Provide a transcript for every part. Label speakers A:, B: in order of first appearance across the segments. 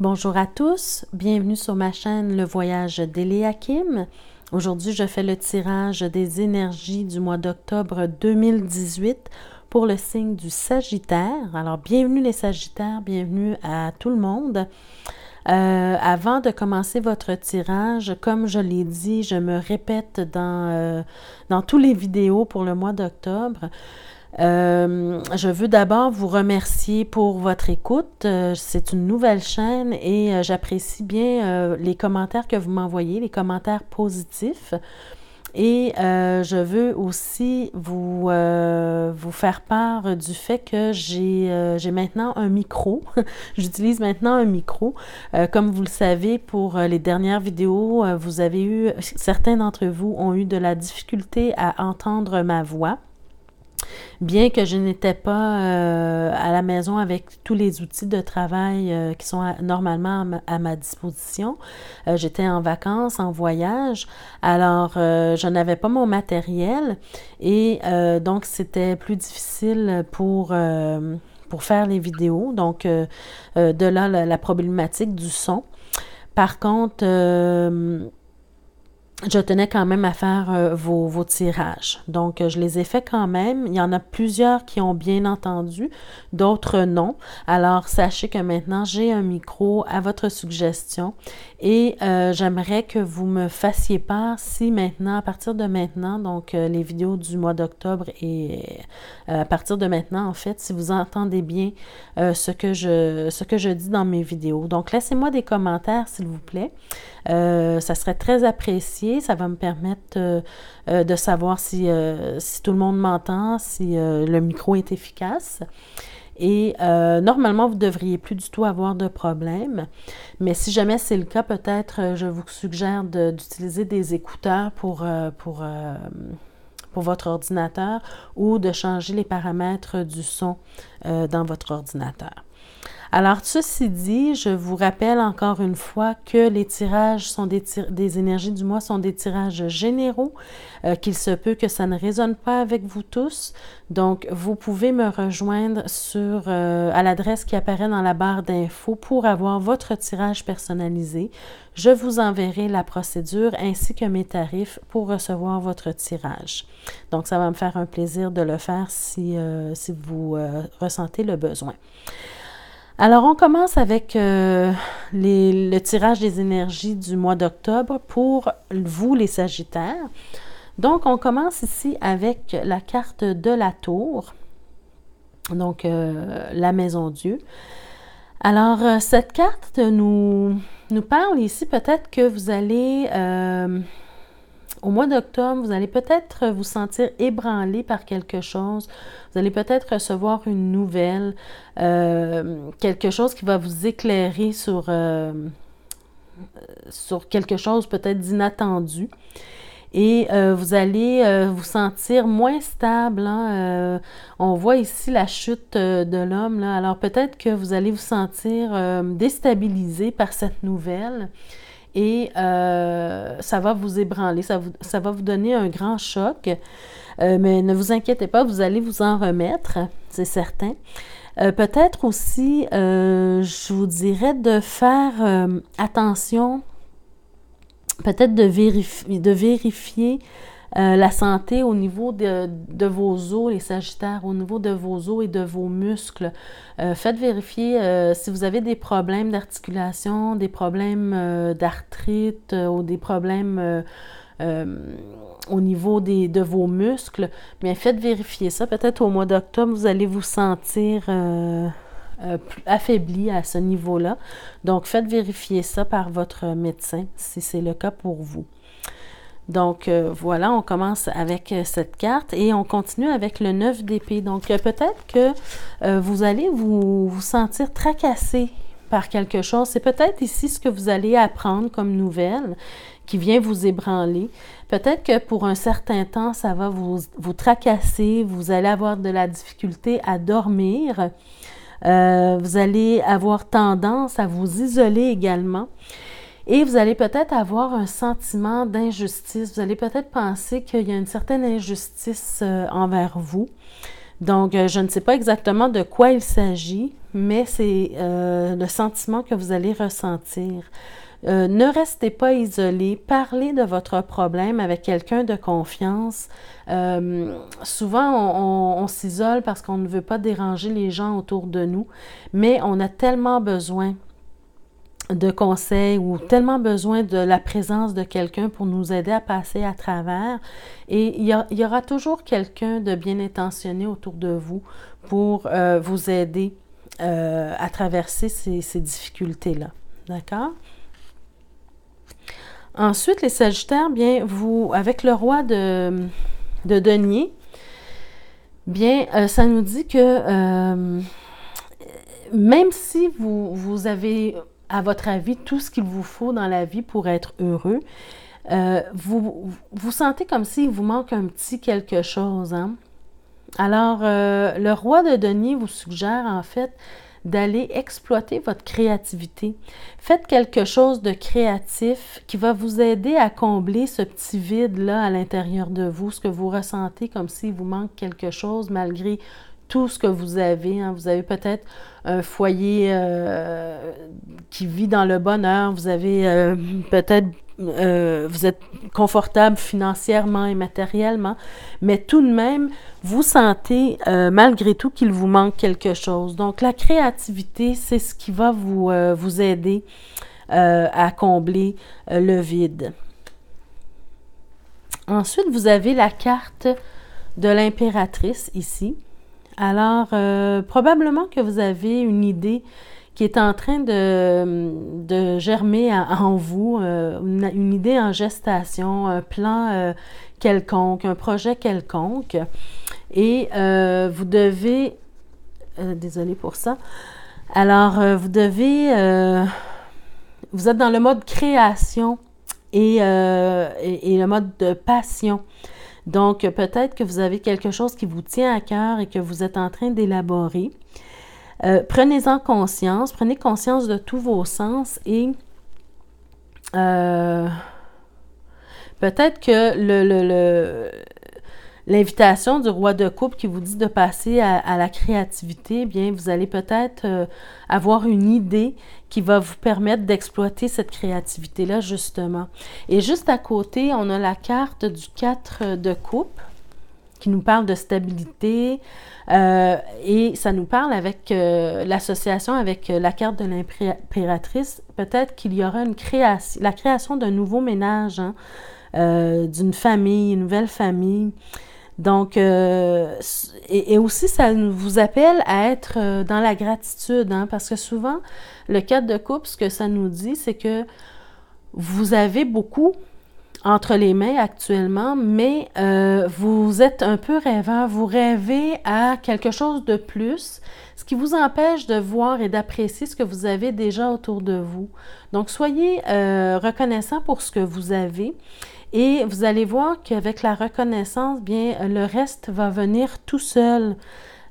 A: Bonjour à tous, bienvenue sur ma chaîne Le Voyage d'Eliakim. Aujourd'hui, je fais le tirage des énergies du mois d'octobre 2018 pour le signe du Sagittaire. Alors, bienvenue les Sagittaires, bienvenue à tout le monde. Euh, avant de commencer votre tirage, comme je l'ai dit, je me répète dans, euh, dans tous les vidéos pour le mois d'octobre, euh, je veux d'abord vous remercier pour votre écoute. Euh, c'est une nouvelle chaîne et euh, j'apprécie bien les commentaires que vous m'envoyez, les commentaires positifs. Et je veux aussi vous, vous faire part du fait que j'ai maintenant un micro. J'utilise maintenant un micro. comme vous le savez, pour les dernières vidéos, vous avez eu, certains d'entre vous ont eu de la difficulté à entendre ma voix. Bien que je n'étais pas euh, à la maison avec tous les outils de travail euh, qui sont normalement à ma, disposition, euh, j'étais en vacances, en voyage, alors je n'avais pas mon matériel et donc c'était plus difficile pour pour faire les vidéos. Donc, de là, la, problématique du son. Par contre, je tenais quand même à faire euh, vos, tirages. Donc, euh, je les ai faits quand même. Il y en a plusieurs qui ont bien entendu, d'autres non. Alors, sachez que maintenant, j'ai un micro à votre suggestion et euh, j'aimerais que vous me fassiez part si maintenant, à partir de maintenant, donc les vidéos du mois d'octobre et à partir de maintenant, en fait, si vous entendez bien ce, que je, ce que je dis dans mes vidéos. Donc, laissez-moi des commentaires, s'il vous plaît. ça serait très apprécié ça va me permettre euh, euh, de savoir euh, si, tout le monde m'entend, si le micro est efficace. Et normalement, vous ne devriez plus du tout avoir de problème. Mais si jamais c'est le cas, peut-être je vous suggère d'utiliser des écouteurs pour, pour, pour, votre ordinateur ou de changer les paramètres du son dans votre ordinateur. Alors, ceci dit, je vous rappelle encore une fois que les tirages sont des, énergies du mois sont des tirages généraux, euh, qu'il se peut que ça ne résonne pas avec vous tous. Donc, vous pouvez me rejoindre sur euh, à l'adresse qui apparaît dans la barre d'infos pour avoir votre tirage personnalisé. Je vous enverrai la procédure ainsi que mes tarifs pour recevoir votre tirage. Donc, ça va me faire un plaisir de le faire si euh, vous ressentez le besoin. Alors, on commence avec euh, le tirage des énergies du mois d'octobre pour vous, les Sagittaires. Donc, on commence ici avec la carte de la tour, donc euh, la Maison Dieu. Alors, euh, cette carte nous, nous parle ici peut-être que vous allez... Au mois d'octobre, vous allez peut-être vous sentir ébranlé par quelque chose. Vous allez peut-être recevoir une nouvelle, euh, quelque chose qui va vous éclairer sur, euh, sur quelque chose peut-être d'inattendu. Et euh, vous allez vous sentir moins stable. Hein. on voit ici la chute de l'homme. Alors peut-être que vous allez vous sentir déstabilisé par cette nouvelle et euh, ça va vous ébranler, ça, va vous donner un grand choc. Euh, mais ne vous inquiétez pas, vous allez vous en remettre, c'est certain. Euh, peut-être aussi, je vous dirais de faire attention peut-être de, vérifier, de, vérifier euh, la santé au niveau de, vos os, les sagittaires, au niveau de vos os et de vos muscles. Euh, faites vérifier euh, si vous avez des problèmes d'articulation, des problèmes d'arthrite ou des problèmes au niveau de vos muscles. Mais faites vérifier ça. Peut-être au mois d'octobre, vous allez vous sentir... affaibli à ce niveau-là. Donc, faites vérifier ça par votre médecin si c'est le cas pour vous. Donc euh, voilà, on commence avec euh, cette carte et on continue avec le 9 d'épée. Donc euh, peut-être que vous allez vous, sentir tracassé par quelque chose. C'est peut-être ici ce que vous allez apprendre comme nouvelle qui vient vous ébranler. Peut-être que pour un certain temps, ça va vous, vous, tracasser, vous allez avoir de la difficulté à dormir, vous allez avoir tendance à vous isoler également. Et vous allez peut-être avoir un sentiment d'injustice. Vous allez peut-être penser qu'il y a une certaine injustice euh, envers vous. Donc, euh, je ne sais pas exactement de quoi il s'agit, mais c'est euh, le sentiment que vous allez ressentir. ne restez pas isolé, parlez de votre problème avec quelqu'un de confiance. souvent, on s'isole parce qu'on ne veut pas déranger les gens autour de nous, mais on a tellement besoin de conseils ou tellement besoin de la présence de quelqu'un pour nous aider à passer à travers. Et il y, aura toujours quelqu'un de bien intentionné autour de vous pour euh, vous aider euh, à traverser ces, difficultés-là. D'accord? Ensuite, les Sagittaires, bien, vous, avec le roi de, de denier, bien, euh, ça nous dit que même si vous, vous avez à votre avis, tout ce qu'il vous faut dans la vie pour être heureux, euh, vous, vous sentez comme s'il vous manque un petit quelque chose. Hein? Alors, euh, le roi de Denis vous suggère en fait d'aller exploiter votre créativité. Faites quelque chose de créatif qui va vous aider à combler ce petit vide-là à l'intérieur de vous, ce que vous ressentez comme s'il vous manque quelque chose malgré tout ce que vous avez. Hein. Vous avez peut-être un foyer euh, qui vit dans le bonheur. Vous avez euh, peut-être euh, vous êtes confortable financièrement et matériellement, mais tout de même, vous sentez malgré tout qu'il vous manque quelque chose. Donc la créativité, c'est ce qui va vous, vous aider à combler le vide. Ensuite, vous avez la carte de l'impératrice ici. Alors, euh, probablement que vous avez une idée qui est en train de, germer en vous, euh, une, idée en gestation, un plan euh, quelconque, un projet quelconque. Et vous devez... désolé pour ça. Alors, vous devez... vous êtes dans le mode création et, et le mode de passion. Donc, peut-être que vous avez quelque chose qui vous tient à cœur et que vous êtes en train d'élaborer. Euh, prenez-en conscience, prenez conscience de tous vos sens et euh, peut-être que l'invitation du roi de coupe qui vous dit de passer à, la créativité, eh bien, vous allez peut-être euh, avoir une idée qui va vous permettre d'exploiter cette créativité-là, justement. Et juste à côté, on a la carte du 4 de coupe qui nous parle de stabilité euh, et ça nous parle avec euh, l'association avec euh, la carte de l'impératrice. Peut-être qu'il y aura une la création d'un nouveau ménage, hein, d'une famille, une nouvelle famille. Donc, euh, et, aussi, ça vous appelle à être euh, dans la gratitude, hein, parce que souvent, le cadre de coupe ce que ça nous dit, c'est que vous avez beaucoup entre les mains actuellement, mais euh, vous êtes un peu rêveur, vous rêvez à quelque chose de plus, qui vous empêche de voir et d'apprécier ce que vous avez déjà autour de vous. Donc, soyez euh, reconnaissant pour ce que vous avez et vous allez voir qu'avec la reconnaissance, bien, le reste va venir tout seul.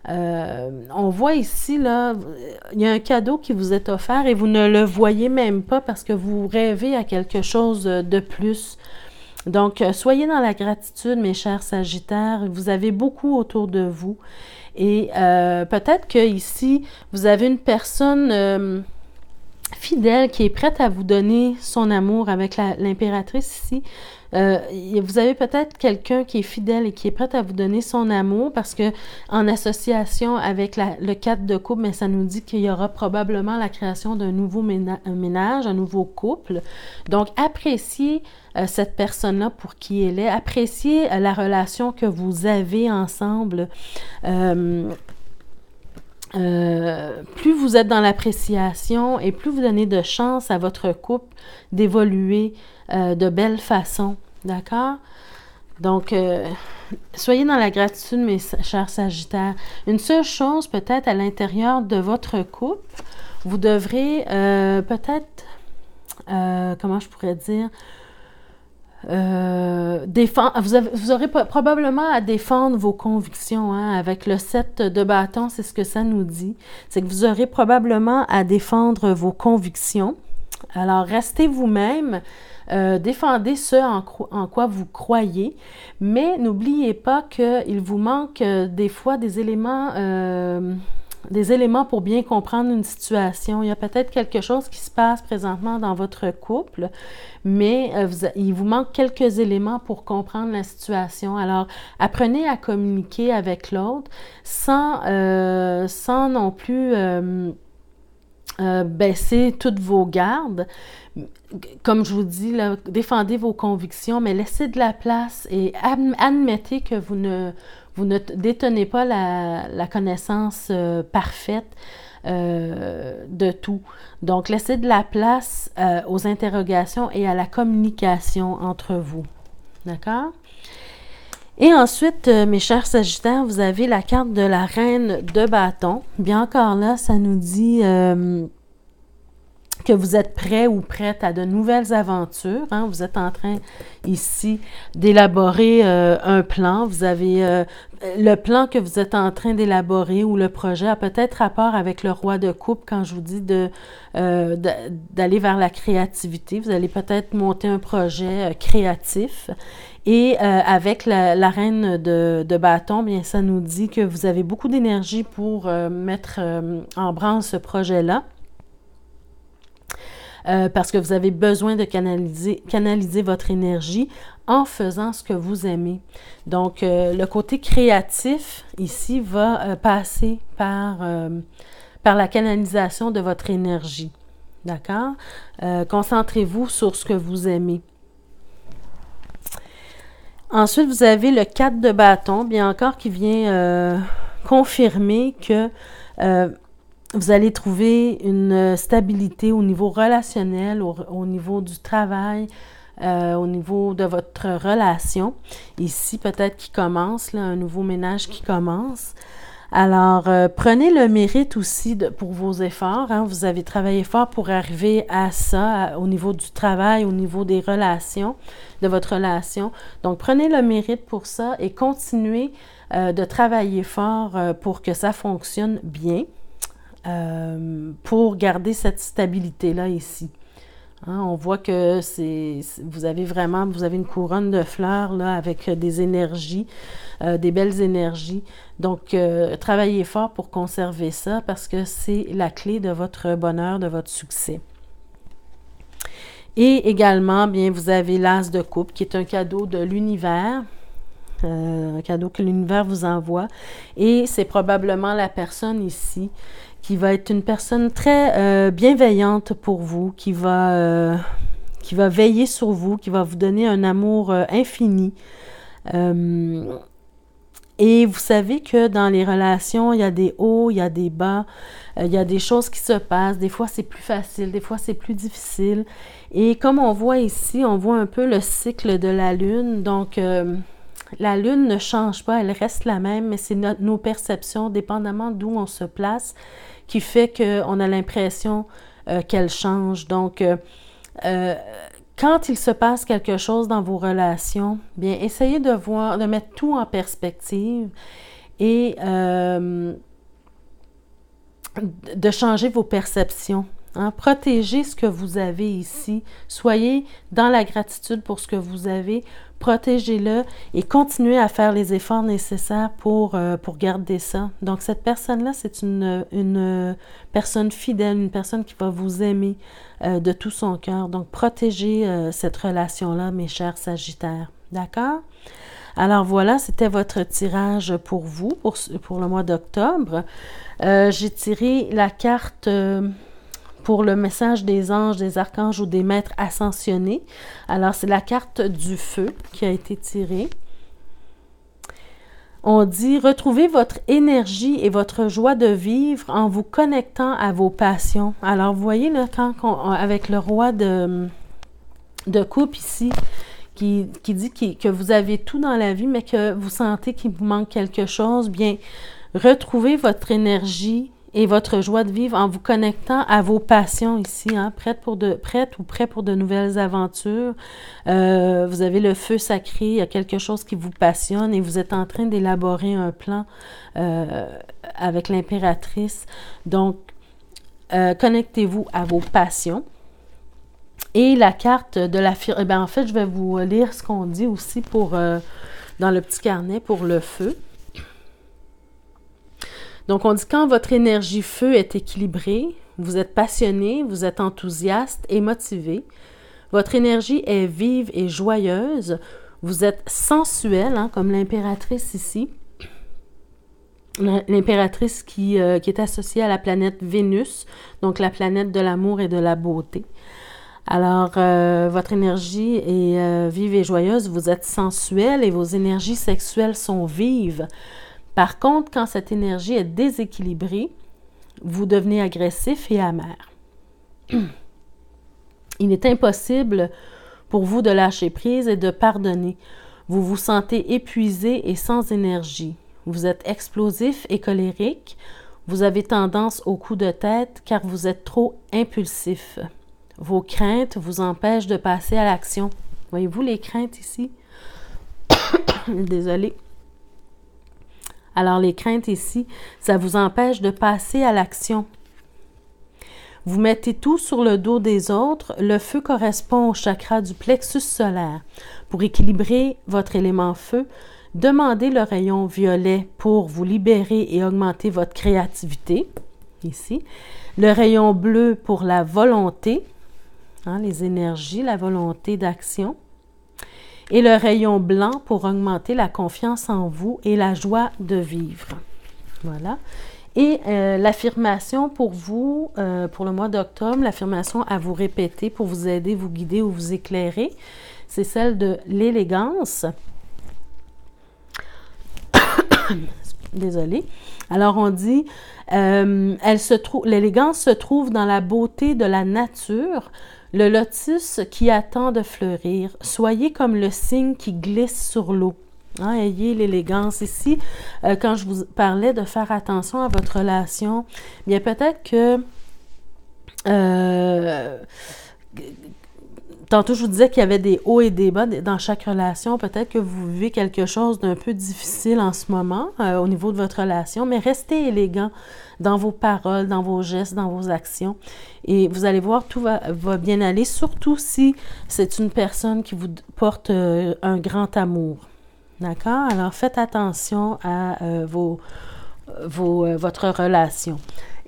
A: Euh, on voit ici, là, il y a un cadeau qui vous est offert et vous ne le voyez même pas parce que vous rêvez à quelque chose de plus. Donc, soyez dans la gratitude, mes chers Sagittaires. Vous avez beaucoup autour de vous. Et euh, peut-être que ici, vous avez une personne euh, fidèle qui est prête à vous donner son amour avec l'impératrice ici. Euh, vous avez peut-être quelqu'un qui est fidèle et qui est prêt à vous donner son amour parce que en association avec le cadre de couple, mais ça nous dit qu'il y aura probablement la création d'un nouveau ménage, un nouveau couple. Donc, appréciez euh, cette personne-là pour qui elle est, appréciez euh, la relation que vous avez ensemble euh, plus vous êtes dans l'appréciation et plus vous donnez de chance à votre couple d'évoluer euh, de belle façon. D'accord? Donc, euh, soyez dans la gratitude, mes chers Sagittaires. Une seule chose, peut-être à l'intérieur de votre couple, vous devrez peut-être, comment je pourrais dire, euh, vous, aurez probablement à défendre vos convictions. Hein, avec le 7 de bâton, c'est ce que ça nous dit. C'est que vous aurez probablement à défendre vos convictions. Alors, restez vous-même, euh, défendez ce en, quoi vous croyez, mais n'oubliez pas qu'il vous manque euh, des fois des éléments des éléments pour bien comprendre une situation. Il y a peut-être quelque chose qui se passe présentement dans votre couple, mais euh, il vous manque quelques éléments pour comprendre la situation. Alors, apprenez à communiquer avec l'autre sans, euh, sans non plus... Euh, baisser toutes vos gardes. Comme je vous dis, défendez vos convictions, mais laissez de la place et admettez que vous ne vous ne détenez pas la, connaissance euh, parfaite euh, de tout. Donc, laissez de la place euh, aux interrogations et à la communication entre vous. D'accord? Et ensuite, mes chers Sagittaires, vous avez la carte de la reine de bâton. Bien encore là, ça nous dit que vous êtes prêt ou prête à de nouvelles aventures. Hein. Vous êtes en train ici d'élaborer euh, un plan. Vous avez euh, le plan que vous êtes en train d'élaborer ou le projet a peut-être rapport avec le roi de coupe quand je vous dis de euh, d'aller vers la créativité. Vous allez peut-être monter un projet créatif. Et avec la, reine de, de bâton, bien ça nous dit que vous avez beaucoup d'énergie pour mettre en branle ce projet-là. Euh, parce que vous avez besoin de canaliser, votre énergie en faisant ce que vous aimez. Donc, euh, le côté créatif ici va euh, passer par, par la canalisation de votre énergie. D'accord? Concentrez-vous sur ce que vous aimez. Ensuite, vous avez le 4 de bâton, bien encore, qui vient confirmer que vous allez trouver une euh, stabilité au niveau relationnel, au, niveau du travail, euh, au niveau de votre relation. Ici, peut-être qu'il commence, là, un nouveau ménage qui commence. Alors, euh, prenez le mérite aussi pour vos efforts. Hein. Vous avez travaillé fort pour arriver à ça, au niveau du travail, au niveau des relations, de votre relation. Donc, prenez le mérite pour ça et continuez de travailler fort pour que ça fonctionne bien. Euh, pour garder cette stabilité-là ici. Hein, on voit que c'est, vous avez vraiment, vous avez une couronne de fleurs là avec euh, des énergies, euh, des belles énergies. Donc, travaillez fort pour conserver ça parce que c'est la clé de votre bonheur, de votre succès. Et également, bien, vous avez l'as de coupe qui est un cadeau de l'univers. un cadeau que l'univers vous envoie. Et c'est probablement la personne ici qui va être une personne très euh, bienveillante pour vous, qui va, euh, qui va veiller sur vous, qui va vous donner un amour euh, infini. et vous savez que dans les relations, il y a des hauts, il y a des bas, il y a des choses qui se passent. Des fois, c'est plus facile, des fois, c'est plus difficile. Et comme on voit ici, on voit un peu le cycle de la Lune. Donc, la Lune ne change pas, elle reste la même, mais c'est nos perceptions, dépendamment d'où on se place, qui fait qu'on a l'impression euh, qu'elle change. Donc, euh, euh, quand il se passe quelque chose dans vos relations, bien, essayez de voir, de mettre tout en perspective et de changer vos perceptions. Hein. Protégez ce que vous avez ici. Soyez dans la gratitude pour ce que vous avez protégez-le et continuez à faire les efforts nécessaires pour, euh, pour garder ça. Donc, cette personne-là, c'est une, personne fidèle, une personne qui va vous aimer euh, de tout son cœur. Donc, protégez euh, cette relation-là, mes chers Sagittaires. D'accord? Alors voilà, c'était votre tirage pour vous, pour, pour le mois d'octobre. J'ai tiré la carte pour le message des anges, des archanges ou des maîtres ascensionnés. Alors, c'est la carte du feu qui a été tirée. On dit retrouvez votre énergie et votre joie de vivre en vous connectant à vos passions. Alors, vous voyez, le quand avec le roi de, de coupe ici, qui, dit que vous avez tout dans la vie, mais que vous sentez qu'il vous manque quelque chose, bien, retrouvez votre énergie et votre joie de vivre en vous connectant à vos passions ici, hein, prête, pour de, prête ou prêt pour de nouvelles aventures. Euh, vous avez le feu sacré, il y a quelque chose qui vous passionne et vous êtes en train d'élaborer un plan euh, avec l'impératrice. Donc, euh, connectez-vous à vos passions. Et la carte de la... Eh ben, en fait, je vais vous lire ce qu'on dit aussi pour, dans le petit carnet pour le feu. Donc on dit quand votre énergie feu est équilibrée, vous êtes passionné, vous êtes enthousiaste et motivé, votre énergie est vive et joyeuse, vous êtes sensuel, hein, comme l'impératrice ici, l'impératrice qui, euh, qui, est associée à la planète Vénus, donc la planète de l'amour et de la beauté. Alors, euh, votre énergie est euh, vive et joyeuse, vous êtes sensuel et vos énergies sexuelles sont vives. Par contre, quand cette énergie est déséquilibrée, vous devenez agressif et amer. Il est impossible pour vous de lâcher prise et de pardonner. Vous vous sentez épuisé et sans énergie. Vous êtes explosif et colérique. Vous avez tendance au coup de tête car vous êtes trop impulsif. Vos craintes vous empêchent de passer à l'action. Voyez-vous les craintes ici? Désolé. Alors les craintes ici, ça vous empêche de passer à l'action. Vous mettez tout sur le dos des autres. Le feu correspond au chakra du plexus solaire. Pour équilibrer votre élément feu, demandez le rayon violet pour vous libérer et augmenter votre créativité. Ici. Le rayon bleu pour la volonté, hein, les énergies, la volonté d'action et le rayon blanc pour augmenter la confiance en vous et la joie de vivre. Voilà. Et euh, l'affirmation pour vous, euh, pour le mois d'octobre, l'affirmation à vous répéter pour vous aider, vous guider ou vous éclairer, c'est celle de l'élégance. Désolée. Alors on dit, euh, elle se trouve, l'élégance se trouve dans la beauté de la nature, le lotus qui attend de fleurir, soyez comme le cygne qui glisse sur l'eau. Hein, ayez l'élégance. Ici, euh, quand je vous parlais de faire attention à votre relation, eh bien peut-être que... Euh, tantôt, je vous disais qu'il y avait des hauts et des bas dans chaque relation. Peut-être que vous vivez quelque chose d'un peu difficile en ce moment euh, au niveau de votre relation, mais restez élégant dans vos paroles, dans vos gestes, dans vos actions. Et vous allez voir, tout va, va bien aller, surtout si c'est une personne qui vous porte euh, un grand amour. D'accord? Alors faites attention à euh, vos, vos, euh, votre relation.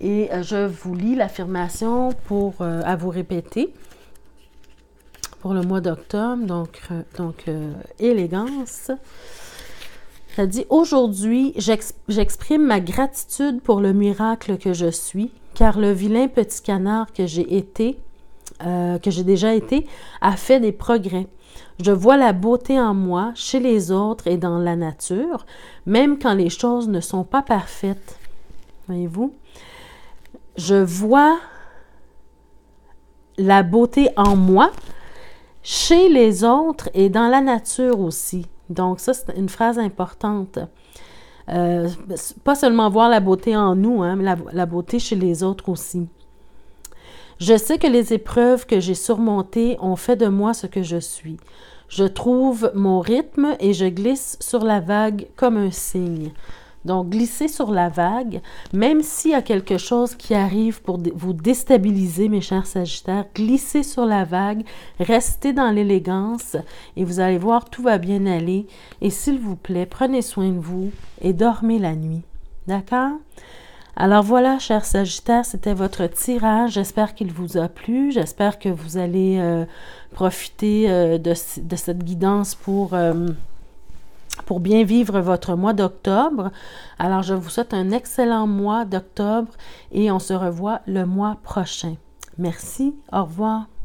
A: Et je vous lis l'affirmation pour à vous répéter pour le mois d'octobre. Donc, donc élégance. Ça dit Aujourd'hui, j'exprime ma gratitude pour le miracle que je suis, car le vilain petit canard que j'ai été, euh, que j'ai déjà été, a fait des progrès. Je vois la beauté en moi, chez les autres et dans la nature, même quand les choses ne sont pas parfaites. Voyez-vous? Je vois la beauté en moi, chez les autres et dans la nature aussi, donc ça, c'est une phrase importante. Euh, pas seulement voir la beauté en nous, hein, mais la, la, beauté chez les autres aussi. Je sais que les épreuves que j'ai surmontées ont fait de moi ce que je suis. Je trouve mon rythme et je glisse sur la vague comme un signe. Donc, glissez sur la vague, même s'il y a quelque chose qui arrive pour vous déstabiliser, mes chers Sagittaires, glissez sur la vague, restez dans l'élégance et vous allez voir, tout va bien aller. Et s'il vous plaît, prenez soin de vous et dormez la nuit. D'accord? Alors voilà, chers Sagittaires, c'était votre tirage. J'espère qu'il vous a plu. J'espère que vous allez euh, profiter euh, de, cette guidance pour... Euh, pour bien vivre votre mois d'octobre. Alors, je vous souhaite un excellent mois d'octobre et on se revoit le mois prochain. Merci, au revoir.